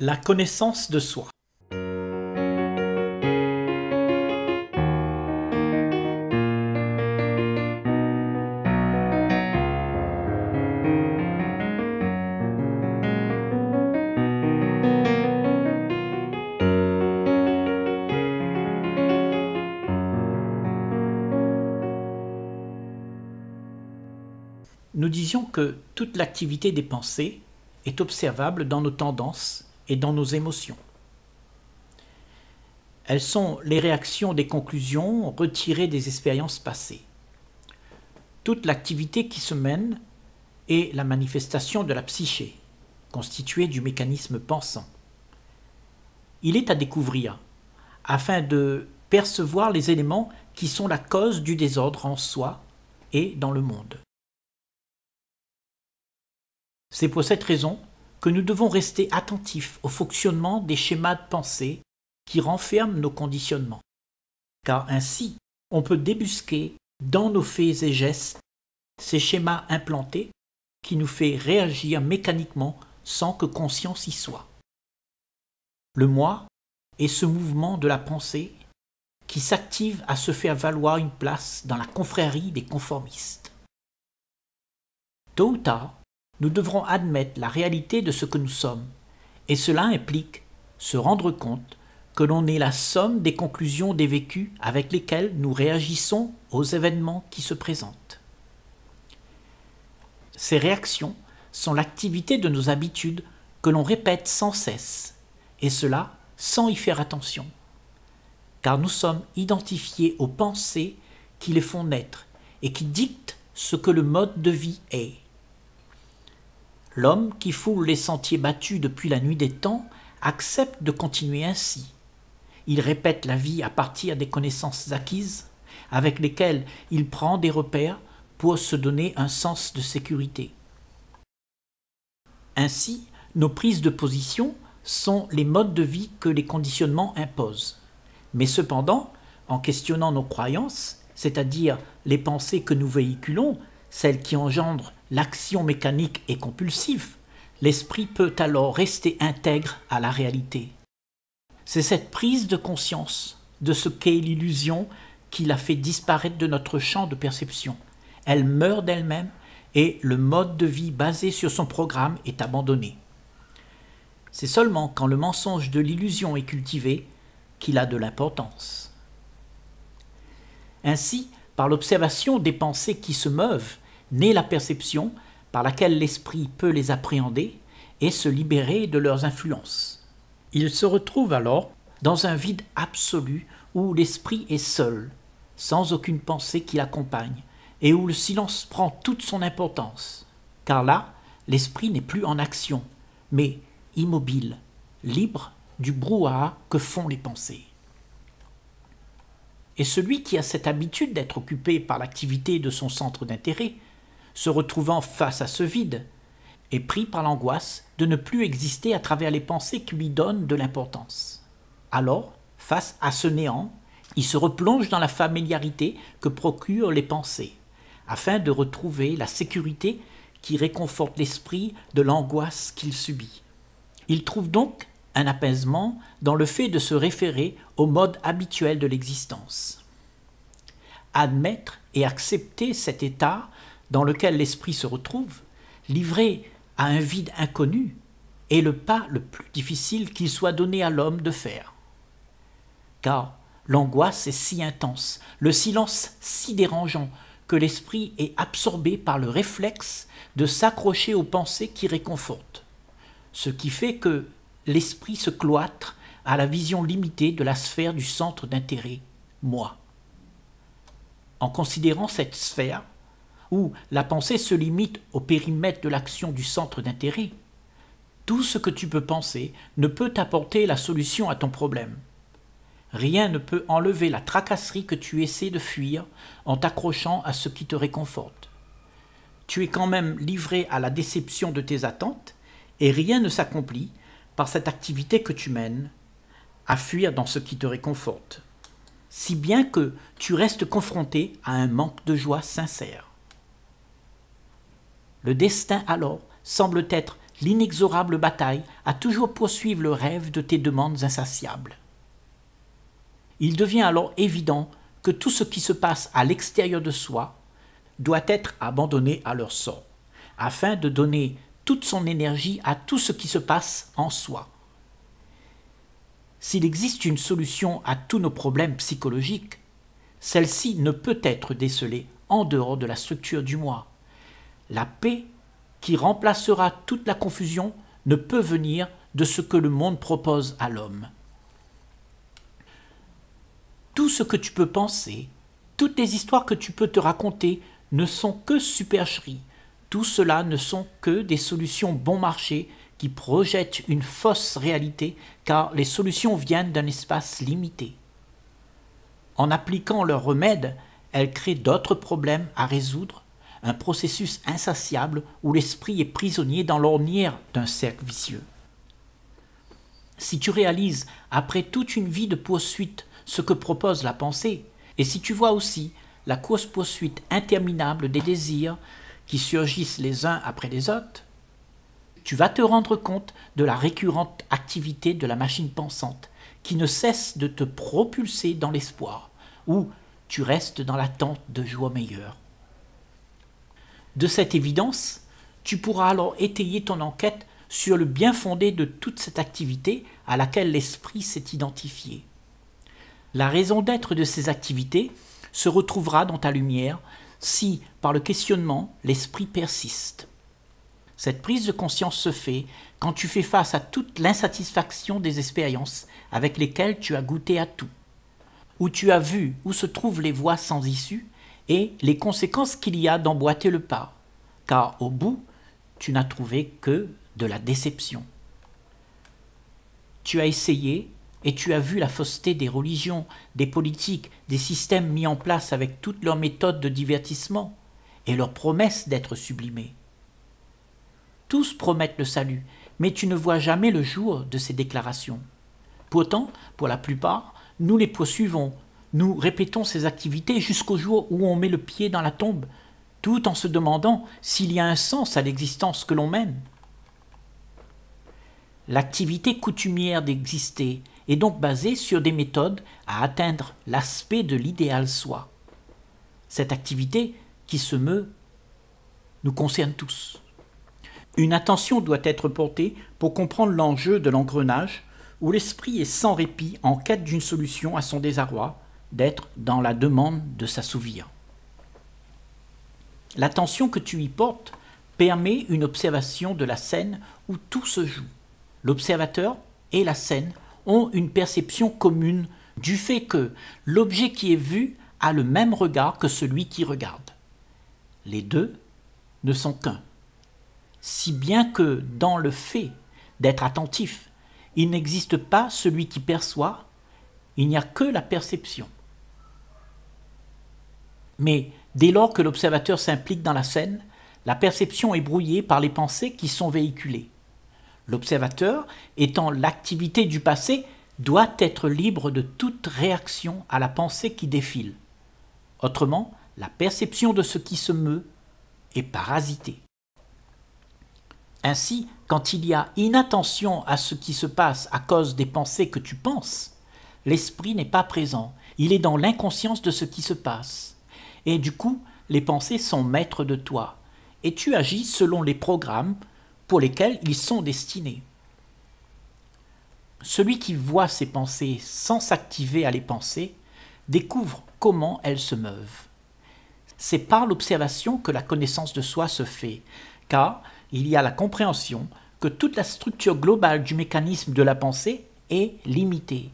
La connaissance de soi. nous disions que toute l'activité des pensées est observable dans nos tendances et dans nos émotions. Elles sont les réactions des conclusions retirées des expériences passées. Toute l'activité qui se mène est la manifestation de la psyché, constituée du mécanisme pensant. Il est à découvrir, afin de percevoir les éléments qui sont la cause du désordre en soi et dans le monde. C'est pour cette raison que nous devons rester attentifs au fonctionnement des schémas de pensée qui renferment nos conditionnements, car ainsi on peut débusquer dans nos faits et gestes ces schémas implantés qui nous fait réagir mécaniquement sans que conscience y soit. Le moi est ce mouvement de la pensée qui s'active à se faire valoir une place dans la confrérie des conformistes. Tôt ou tard, nous devrons admettre la réalité de ce que nous sommes, et cela implique se rendre compte que l'on est la somme des conclusions des vécus avec lesquelles nous réagissons aux événements qui se présentent. Ces réactions sont l'activité de nos habitudes que l'on répète sans cesse, et cela sans y faire attention, car nous sommes identifiés aux pensées qui les font naître et qui dictent ce que le mode de vie est. L'homme qui foule les sentiers battus depuis la nuit des temps accepte de continuer ainsi. Il répète la vie à partir des connaissances acquises, avec lesquelles il prend des repères pour se donner un sens de sécurité. Ainsi, nos prises de position sont les modes de vie que les conditionnements imposent. Mais cependant, en questionnant nos croyances, c'est-à-dire les pensées que nous véhiculons, celles qui engendrent l'action mécanique est compulsive, l'esprit peut alors rester intègre à la réalité. C'est cette prise de conscience de ce qu'est l'illusion qui la fait disparaître de notre champ de perception. Elle meurt d'elle-même et le mode de vie basé sur son programme est abandonné. C'est seulement quand le mensonge de l'illusion est cultivé qu'il a de l'importance. Ainsi, par l'observation des pensées qui se meuvent, naît la perception par laquelle l'esprit peut les appréhender et se libérer de leurs influences. Il se retrouve alors dans un vide absolu où l'esprit est seul, sans aucune pensée qui l'accompagne, et où le silence prend toute son importance. Car là, l'esprit n'est plus en action, mais immobile, libre du brouhaha que font les pensées. Et celui qui a cette habitude d'être occupé par l'activité de son centre d'intérêt se retrouvant face à ce vide, est pris par l'angoisse de ne plus exister à travers les pensées qui lui donnent de l'importance. Alors, face à ce néant, il se replonge dans la familiarité que procurent les pensées, afin de retrouver la sécurité qui réconforte l'esprit de l'angoisse qu'il subit. Il trouve donc un apaisement dans le fait de se référer au mode habituel de l'existence. Admettre et accepter cet état dans lequel l'esprit se retrouve, livré à un vide inconnu, est le pas le plus difficile qu'il soit donné à l'homme de faire. Car l'angoisse est si intense, le silence si dérangeant, que l'esprit est absorbé par le réflexe de s'accrocher aux pensées qui réconfortent, ce qui fait que l'esprit se cloître à la vision limitée de la sphère du centre d'intérêt, moi. En considérant cette sphère, où la pensée se limite au périmètre de l'action du centre d'intérêt, tout ce que tu peux penser ne peut apporter la solution à ton problème. Rien ne peut enlever la tracasserie que tu essaies de fuir en t'accrochant à ce qui te réconforte. Tu es quand même livré à la déception de tes attentes et rien ne s'accomplit par cette activité que tu mènes à fuir dans ce qui te réconforte. Si bien que tu restes confronté à un manque de joie sincère. Le destin alors semble être l'inexorable bataille à toujours poursuivre le rêve de tes demandes insatiables. Il devient alors évident que tout ce qui se passe à l'extérieur de soi doit être abandonné à leur sort, afin de donner toute son énergie à tout ce qui se passe en soi. S'il existe une solution à tous nos problèmes psychologiques, celle-ci ne peut être décelée en dehors de la structure du moi, la paix qui remplacera toute la confusion ne peut venir de ce que le monde propose à l'homme. Tout ce que tu peux penser, toutes les histoires que tu peux te raconter ne sont que supercheries. Tout cela ne sont que des solutions bon marché qui projettent une fausse réalité car les solutions viennent d'un espace limité. En appliquant leurs remèdes, elles créent d'autres problèmes à résoudre un processus insatiable où l'esprit est prisonnier dans l'ornière d'un cercle vicieux. Si tu réalises, après toute une vie de poursuite, ce que propose la pensée, et si tu vois aussi la course poursuite interminable des désirs qui surgissent les uns après les autres, tu vas te rendre compte de la récurrente activité de la machine pensante qui ne cesse de te propulser dans l'espoir, où tu restes dans l'attente de joie meilleure de cette évidence, tu pourras alors étayer ton enquête sur le bien fondé de toute cette activité à laquelle l'esprit s'est identifié. La raison d'être de ces activités se retrouvera dans ta lumière si, par le questionnement, l'esprit persiste. Cette prise de conscience se fait quand tu fais face à toute l'insatisfaction des expériences avec lesquelles tu as goûté à tout, où tu as vu où se trouvent les voies sans issue et les conséquences qu'il y a d'emboîter le pas, car au bout, tu n'as trouvé que de la déception. Tu as essayé et tu as vu la fausseté des religions, des politiques, des systèmes mis en place avec toutes leurs méthodes de divertissement et leurs promesses d'être sublimés. Tous promettent le salut, mais tu ne vois jamais le jour de ces déclarations. Pourtant, pour la plupart, nous les poursuivons, nous répétons ces activités jusqu'au jour où on met le pied dans la tombe, tout en se demandant s'il y a un sens à l'existence que l'on mène. L'activité coutumière d'exister est donc basée sur des méthodes à atteindre l'aspect de l'idéal soi. Cette activité qui se meut nous concerne tous. Une attention doit être portée pour comprendre l'enjeu de l'engrenage où l'esprit est sans répit en quête d'une solution à son désarroi d'être dans la demande de s'assouvir. L'attention que tu y portes permet une observation de la scène où tout se joue. L'observateur et la scène ont une perception commune du fait que l'objet qui est vu a le même regard que celui qui regarde. Les deux ne sont qu'un. Si bien que dans le fait d'être attentif, il n'existe pas celui qui perçoit, il n'y a que la perception. Mais dès lors que l'observateur s'implique dans la scène, la perception est brouillée par les pensées qui sont véhiculées. L'observateur, étant l'activité du passé, doit être libre de toute réaction à la pensée qui défile. Autrement, la perception de ce qui se meut est parasitée. Ainsi, quand il y a inattention à ce qui se passe à cause des pensées que tu penses, l'esprit n'est pas présent, il est dans l'inconscience de ce qui se passe. Et du coup, les pensées sont maîtres de toi, et tu agis selon les programmes pour lesquels ils sont destinés. Celui qui voit ses pensées sans s'activer à les penser découvre comment elles se meuvent. C'est par l'observation que la connaissance de soi se fait, car il y a la compréhension que toute la structure globale du mécanisme de la pensée est limitée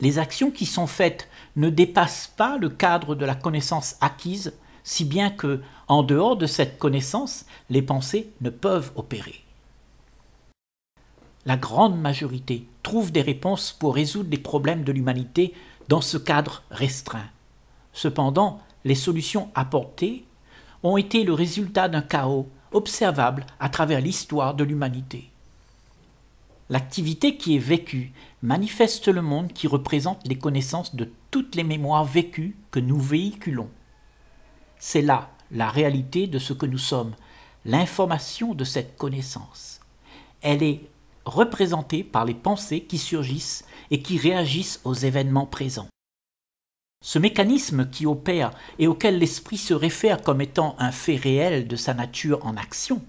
les actions qui sont faites ne dépassent pas le cadre de la connaissance acquise, si bien que, en dehors de cette connaissance, les pensées ne peuvent opérer. La grande majorité trouve des réponses pour résoudre les problèmes de l'humanité dans ce cadre restreint. Cependant, les solutions apportées ont été le résultat d'un chaos observable à travers l'histoire de l'humanité. L'activité qui est vécue manifeste le monde qui représente les connaissances de toutes les mémoires vécues que nous véhiculons. C'est là la réalité de ce que nous sommes, l'information de cette connaissance. Elle est représentée par les pensées qui surgissent et qui réagissent aux événements présents. Ce mécanisme qui opère et auquel l'esprit se réfère comme étant un fait réel de sa nature en action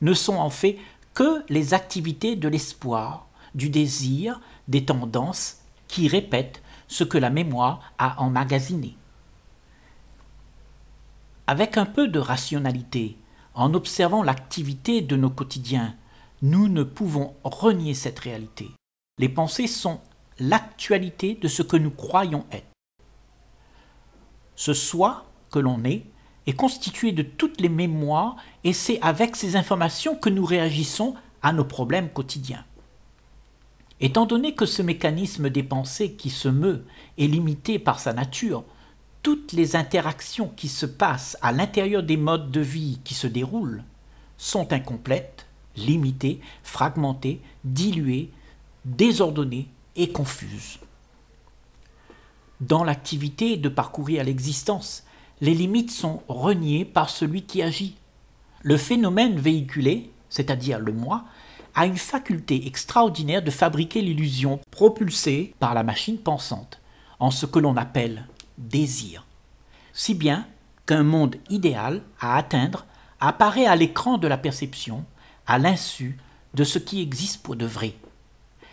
ne sont en fait que les activités de l'espoir, du désir, des tendances qui répètent ce que la mémoire a emmagasiné. Avec un peu de rationalité, en observant l'activité de nos quotidiens, nous ne pouvons renier cette réalité. Les pensées sont l'actualité de ce que nous croyons être. Ce soit que l'on est est constitué de toutes les mémoires et c'est avec ces informations que nous réagissons à nos problèmes quotidiens. Étant donné que ce mécanisme des pensées qui se meut est limité par sa nature, toutes les interactions qui se passent à l'intérieur des modes de vie qui se déroulent sont incomplètes, limitées, fragmentées, diluées, désordonnées et confuses. Dans l'activité de parcourir l'existence, les limites sont reniées par celui qui agit. Le phénomène véhiculé, c'est-à-dire le moi, a une faculté extraordinaire de fabriquer l'illusion propulsée par la machine pensante, en ce que l'on appelle désir. Si bien qu'un monde idéal à atteindre apparaît à l'écran de la perception, à l'insu de ce qui existe pour de vrai.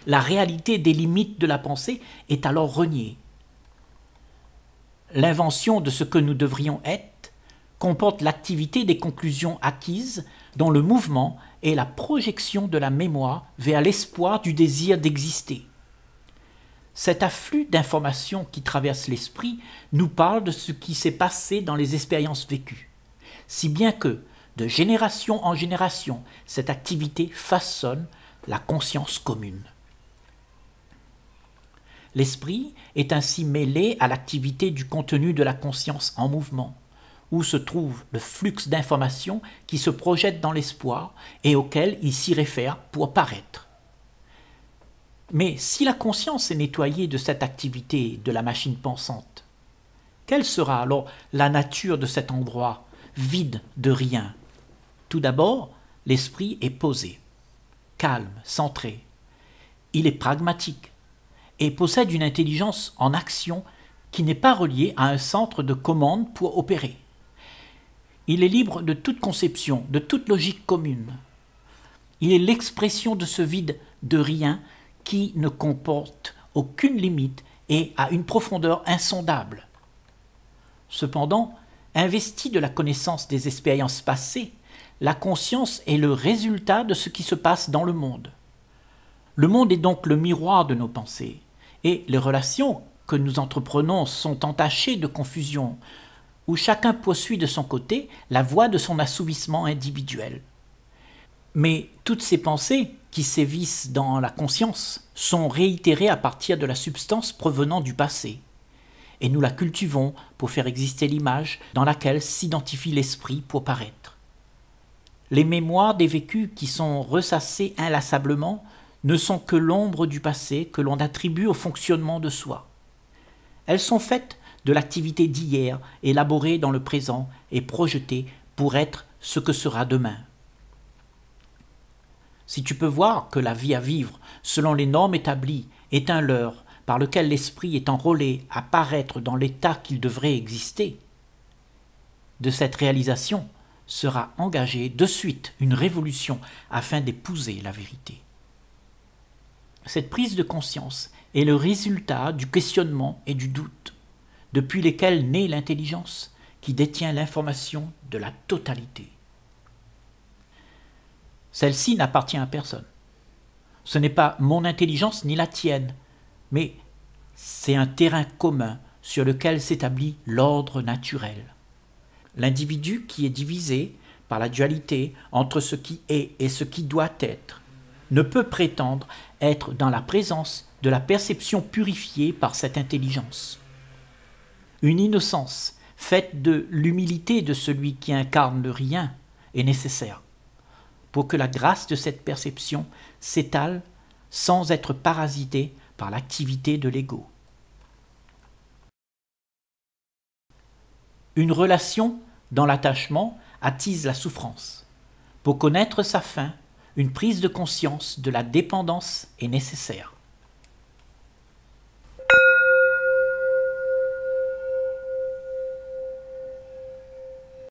La réalité des limites de la pensée est alors reniée, l'invention de ce que nous devrions être, comporte l'activité des conclusions acquises dont le mouvement est la projection de la mémoire vers l'espoir du désir d'exister. Cet afflux d'informations qui traverse l'esprit nous parle de ce qui s'est passé dans les expériences vécues, si bien que, de génération en génération, cette activité façonne la conscience commune. L'esprit est ainsi mêlé à l'activité du contenu de la conscience en mouvement, où se trouve le flux d'informations qui se projette dans l'espoir et auquel il s'y réfère pour paraître. Mais si la conscience est nettoyée de cette activité de la machine pensante, quelle sera alors la nature de cet endroit vide de rien Tout d'abord, l'esprit est posé, calme, centré. Il est pragmatique, et possède une intelligence en action qui n'est pas reliée à un centre de commande pour opérer. Il est libre de toute conception, de toute logique commune. Il est l'expression de ce vide de rien qui ne comporte aucune limite et à une profondeur insondable. Cependant, investi de la connaissance des expériences passées, la conscience est le résultat de ce qui se passe dans le monde. Le monde est donc le miroir de nos pensées. Et les relations que nous entreprenons sont entachées de confusion, où chacun poursuit de son côté la voie de son assouvissement individuel. Mais toutes ces pensées qui sévissent dans la conscience sont réitérées à partir de la substance provenant du passé. Et nous la cultivons pour faire exister l'image dans laquelle s'identifie l'esprit pour paraître. Les mémoires des vécus qui sont ressassées inlassablement ne sont que l'ombre du passé que l'on attribue au fonctionnement de soi. Elles sont faites de l'activité d'hier, élaborée dans le présent et projetée pour être ce que sera demain. Si tu peux voir que la vie à vivre, selon les normes établies, est un leurre par lequel l'esprit est enrôlé à paraître dans l'état qu'il devrait exister, de cette réalisation sera engagée de suite une révolution afin d'épouser la vérité. Cette prise de conscience est le résultat du questionnement et du doute, depuis lesquels naît l'intelligence qui détient l'information de la totalité. Celle-ci n'appartient à personne. Ce n'est pas mon intelligence ni la tienne, mais c'est un terrain commun sur lequel s'établit l'ordre naturel. L'individu qui est divisé par la dualité entre ce qui est et ce qui doit être ne peut prétendre être dans la présence de la perception purifiée par cette intelligence. Une innocence faite de l'humilité de celui qui incarne le rien est nécessaire pour que la grâce de cette perception s'étale sans être parasitée par l'activité de l'ego. Une relation dans l'attachement attise la souffrance. Pour connaître sa fin, une prise de conscience de la dépendance est nécessaire.